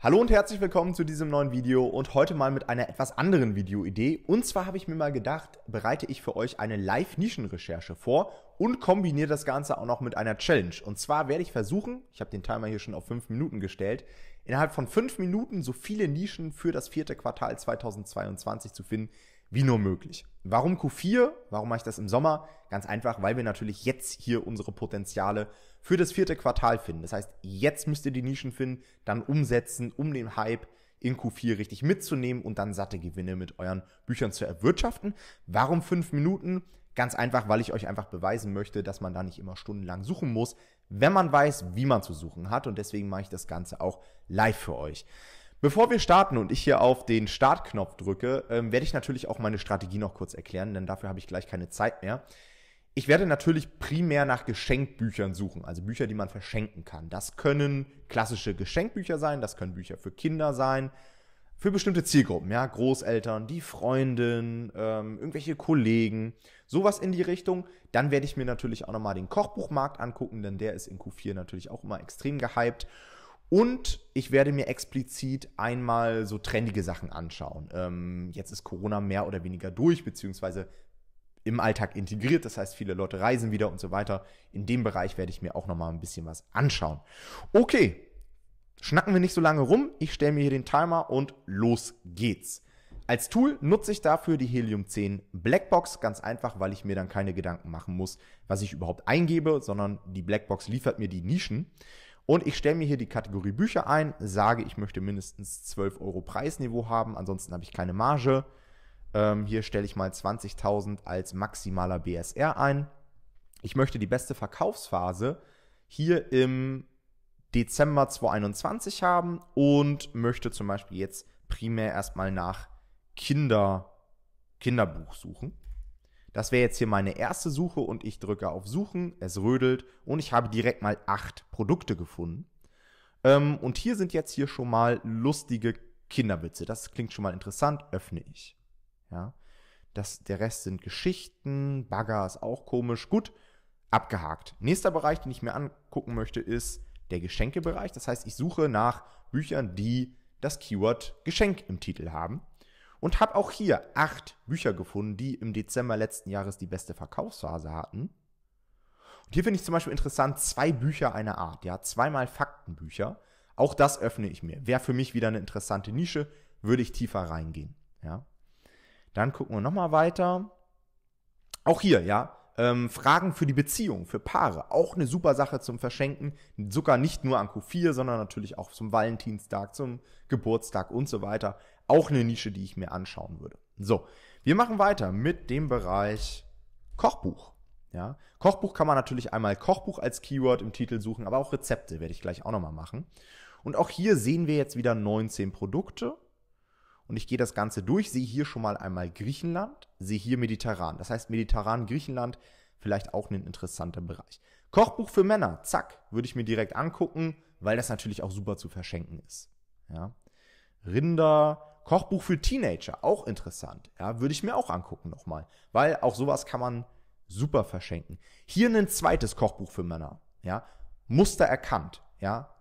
Hallo und herzlich willkommen zu diesem neuen Video und heute mal mit einer etwas anderen Videoidee. Und zwar habe ich mir mal gedacht, bereite ich für euch eine Live-Nischenrecherche vor und kombiniere das Ganze auch noch mit einer Challenge. Und zwar werde ich versuchen, ich habe den Timer hier schon auf fünf Minuten gestellt, innerhalb von fünf Minuten so viele Nischen für das vierte Quartal 2022 zu finden, wie nur möglich. Warum Q4? Warum mache ich das im Sommer? Ganz einfach, weil wir natürlich jetzt hier unsere Potenziale für das vierte Quartal finden. Das heißt, jetzt müsst ihr die Nischen finden, dann umsetzen, um den Hype in Q4 richtig mitzunehmen und dann satte Gewinne mit euren Büchern zu erwirtschaften. Warum fünf Minuten? Ganz einfach, weil ich euch einfach beweisen möchte, dass man da nicht immer stundenlang suchen muss, wenn man weiß, wie man zu suchen hat. Und deswegen mache ich das Ganze auch live für euch. Bevor wir starten und ich hier auf den Startknopf drücke, ähm, werde ich natürlich auch meine Strategie noch kurz erklären, denn dafür habe ich gleich keine Zeit mehr. Ich werde natürlich primär nach Geschenkbüchern suchen, also Bücher, die man verschenken kann. Das können klassische Geschenkbücher sein, das können Bücher für Kinder sein, für bestimmte Zielgruppen, ja, Großeltern, die Freundin, ähm, irgendwelche Kollegen, sowas in die Richtung. Dann werde ich mir natürlich auch nochmal den Kochbuchmarkt angucken, denn der ist in Q4 natürlich auch immer extrem gehypt. Und ich werde mir explizit einmal so trendige Sachen anschauen. Ähm, jetzt ist Corona mehr oder weniger durch, beziehungsweise im Alltag integriert. Das heißt, viele Leute reisen wieder und so weiter. In dem Bereich werde ich mir auch nochmal ein bisschen was anschauen. Okay, schnacken wir nicht so lange rum. Ich stelle mir hier den Timer und los geht's. Als Tool nutze ich dafür die Helium 10 Blackbox, ganz einfach, weil ich mir dann keine Gedanken machen muss, was ich überhaupt eingebe, sondern die Blackbox liefert mir die Nischen. Und ich stelle mir hier die Kategorie Bücher ein, sage, ich möchte mindestens 12 Euro Preisniveau haben, ansonsten habe ich keine Marge. Ähm, hier stelle ich mal 20.000 als maximaler BSR ein. Ich möchte die beste Verkaufsphase hier im Dezember 2021 haben und möchte zum Beispiel jetzt primär erstmal nach Kinder, Kinderbuch suchen. Das wäre jetzt hier meine erste Suche und ich drücke auf Suchen, es rödelt und ich habe direkt mal acht Produkte gefunden. Ähm, und hier sind jetzt hier schon mal lustige Kinderwitze. Das klingt schon mal interessant, öffne ich. Ja. Das, der Rest sind Geschichten, Bagger ist auch komisch. Gut, abgehakt. Nächster Bereich, den ich mir angucken möchte, ist der Geschenkebereich. Das heißt, ich suche nach Büchern, die das Keyword Geschenk im Titel haben. Und habe auch hier acht Bücher gefunden, die im Dezember letzten Jahres die beste Verkaufsphase hatten. Und hier finde ich zum Beispiel interessant zwei Bücher einer Art, ja, zweimal Faktenbücher. Auch das öffne ich mir. Wäre für mich wieder eine interessante Nische, würde ich tiefer reingehen, ja. Dann gucken wir nochmal weiter. Auch hier, ja, ähm, Fragen für die Beziehung, für Paare, auch eine super Sache zum Verschenken. Sogar nicht nur an Q4, sondern natürlich auch zum Valentinstag, zum Geburtstag und so weiter. Auch eine Nische, die ich mir anschauen würde. So, wir machen weiter mit dem Bereich Kochbuch. Ja, Kochbuch kann man natürlich einmal Kochbuch als Keyword im Titel suchen, aber auch Rezepte werde ich gleich auch nochmal machen. Und auch hier sehen wir jetzt wieder 19 Produkte und ich gehe das Ganze durch, sehe hier schon mal einmal Griechenland, sehe hier Mediterran. Das heißt, Mediterran, Griechenland, vielleicht auch ein interessanter Bereich. Kochbuch für Männer, zack, würde ich mir direkt angucken, weil das natürlich auch super zu verschenken ist. Ja. Rinder, Kochbuch für Teenager, auch interessant. Ja, würde ich mir auch angucken nochmal, weil auch sowas kann man super verschenken. Hier ein zweites Kochbuch für Männer. Ja, Muster erkannt. Ja,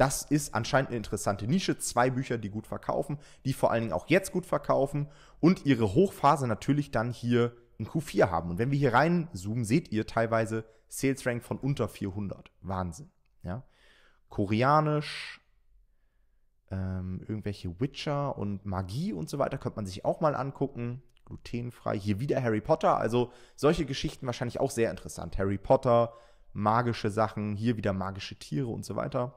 das ist anscheinend eine interessante Nische. Zwei Bücher, die gut verkaufen, die vor allen Dingen auch jetzt gut verkaufen und ihre Hochphase natürlich dann hier in Q4 haben. Und wenn wir hier reinzoomen, seht ihr teilweise Sales Rank von unter 400. Wahnsinn. Ja? Koreanisch, ähm, irgendwelche Witcher und Magie und so weiter könnte man sich auch mal angucken. Glutenfrei. Hier wieder Harry Potter. Also solche Geschichten wahrscheinlich auch sehr interessant. Harry Potter, magische Sachen, hier wieder magische Tiere und so weiter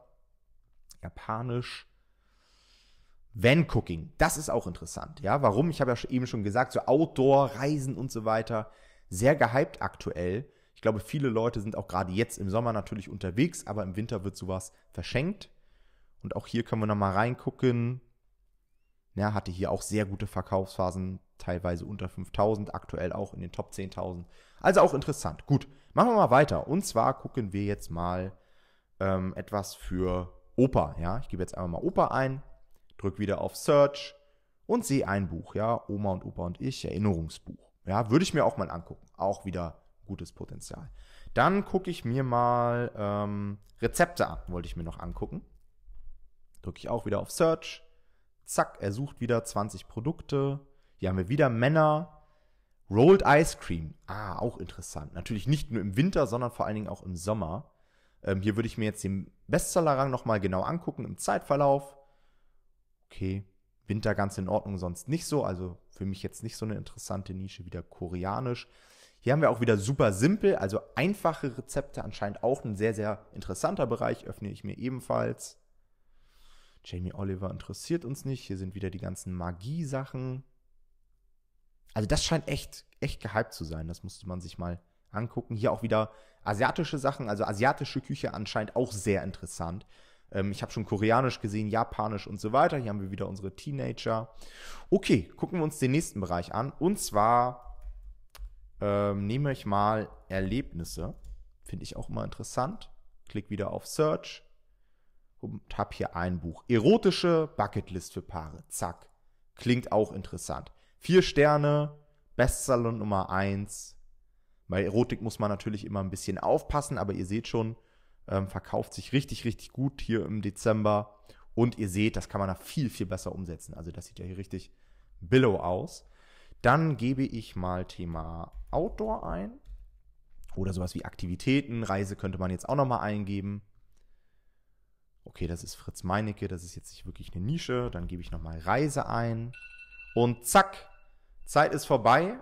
japanisch Van-Cooking. Das ist auch interessant. Ja, warum? Ich habe ja eben schon gesagt, so Outdoor, Reisen und so weiter. Sehr gehypt aktuell. Ich glaube, viele Leute sind auch gerade jetzt im Sommer natürlich unterwegs, aber im Winter wird sowas verschenkt. Und auch hier können wir nochmal reingucken. Ja, hatte hier auch sehr gute Verkaufsphasen, teilweise unter 5000, aktuell auch in den Top 10.000. Also auch interessant. Gut, machen wir mal weiter. Und zwar gucken wir jetzt mal ähm, etwas für Opa, Ja, ich gebe jetzt einmal mal Opa ein, drücke wieder auf Search und sehe ein Buch. Ja, Oma und Opa und ich, Erinnerungsbuch. Ja, würde ich mir auch mal angucken. Auch wieder gutes Potenzial. Dann gucke ich mir mal ähm, Rezepte an, wollte ich mir noch angucken. Drücke ich auch wieder auf Search. Zack, er sucht wieder 20 Produkte. Hier haben wir wieder Männer. Rolled Ice Cream. Ah, auch interessant. Natürlich nicht nur im Winter, sondern vor allen Dingen auch im Sommer. Ähm, hier würde ich mir jetzt den Bestsellerrang nochmal genau angucken im Zeitverlauf. Okay, Winter ganz in Ordnung, sonst nicht so. Also für mich jetzt nicht so eine interessante Nische, wieder koreanisch. Hier haben wir auch wieder super simpel, also einfache Rezepte, anscheinend auch ein sehr, sehr interessanter Bereich, öffne ich mir ebenfalls. Jamie Oliver interessiert uns nicht. Hier sind wieder die ganzen Magie-Sachen. Also das scheint echt, echt gehypt zu sein. Das musste man sich mal angucken. Hier auch wieder asiatische Sachen, also asiatische Küche anscheinend auch sehr interessant. Ähm, ich habe schon koreanisch gesehen, japanisch und so weiter. Hier haben wir wieder unsere Teenager. Okay, gucken wir uns den nächsten Bereich an. Und zwar ähm, nehme ich mal Erlebnisse. Finde ich auch immer interessant. Klick wieder auf Search und habe hier ein Buch. Erotische Bucketlist für Paare. Zack. Klingt auch interessant. Vier Sterne, Bestsalon Nummer eins bei Erotik muss man natürlich immer ein bisschen aufpassen, aber ihr seht schon, ähm, verkauft sich richtig, richtig gut hier im Dezember. Und ihr seht, das kann man da viel, viel besser umsetzen. Also das sieht ja hier richtig billow aus. Dann gebe ich mal Thema Outdoor ein. Oder sowas wie Aktivitäten. Reise könnte man jetzt auch nochmal eingeben. Okay, das ist Fritz Meinecke. Das ist jetzt nicht wirklich eine Nische. Dann gebe ich nochmal Reise ein. Und zack, Zeit ist vorbei.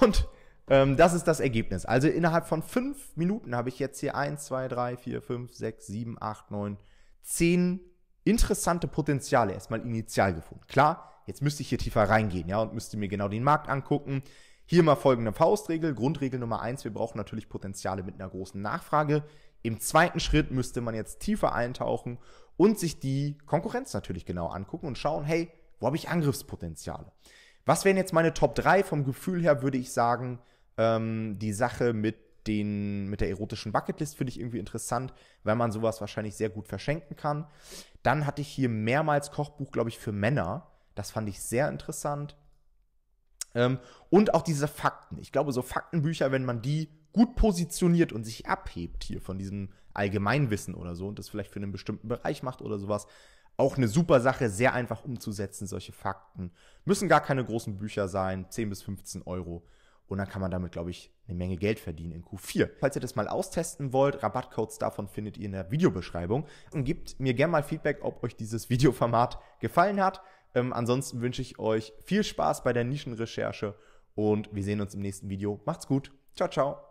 Und ähm, das ist das Ergebnis. Also innerhalb von fünf Minuten habe ich jetzt hier eins, zwei, drei, vier, fünf, sechs, sieben, acht, neun, zehn interessante Potenziale erstmal initial gefunden. Klar, jetzt müsste ich hier tiefer reingehen, ja, und müsste mir genau den Markt angucken. Hier mal folgende Faustregel. Grundregel Nummer eins: wir brauchen natürlich Potenziale mit einer großen Nachfrage. Im zweiten Schritt müsste man jetzt tiefer eintauchen und sich die Konkurrenz natürlich genau angucken und schauen, hey, wo habe ich Angriffspotenziale? Was wären jetzt meine Top 3? Vom Gefühl her würde ich sagen, ähm, die Sache mit den, mit der erotischen Bucketlist finde ich irgendwie interessant, weil man sowas wahrscheinlich sehr gut verschenken kann. Dann hatte ich hier mehrmals Kochbuch, glaube ich, für Männer. Das fand ich sehr interessant. Ähm, und auch diese Fakten. Ich glaube, so Faktenbücher, wenn man die gut positioniert und sich abhebt hier von diesem Allgemeinwissen oder so und das vielleicht für einen bestimmten Bereich macht oder sowas, auch eine super Sache, sehr einfach umzusetzen, solche Fakten. Müssen gar keine großen Bücher sein, 10 bis 15 Euro. Und dann kann man damit, glaube ich, eine Menge Geld verdienen in Q4. Falls ihr das mal austesten wollt, Rabattcodes davon findet ihr in der Videobeschreibung. Und gebt mir gerne mal Feedback, ob euch dieses Videoformat gefallen hat. Ähm, ansonsten wünsche ich euch viel Spaß bei der Nischenrecherche und wir sehen uns im nächsten Video. Macht's gut. Ciao, ciao.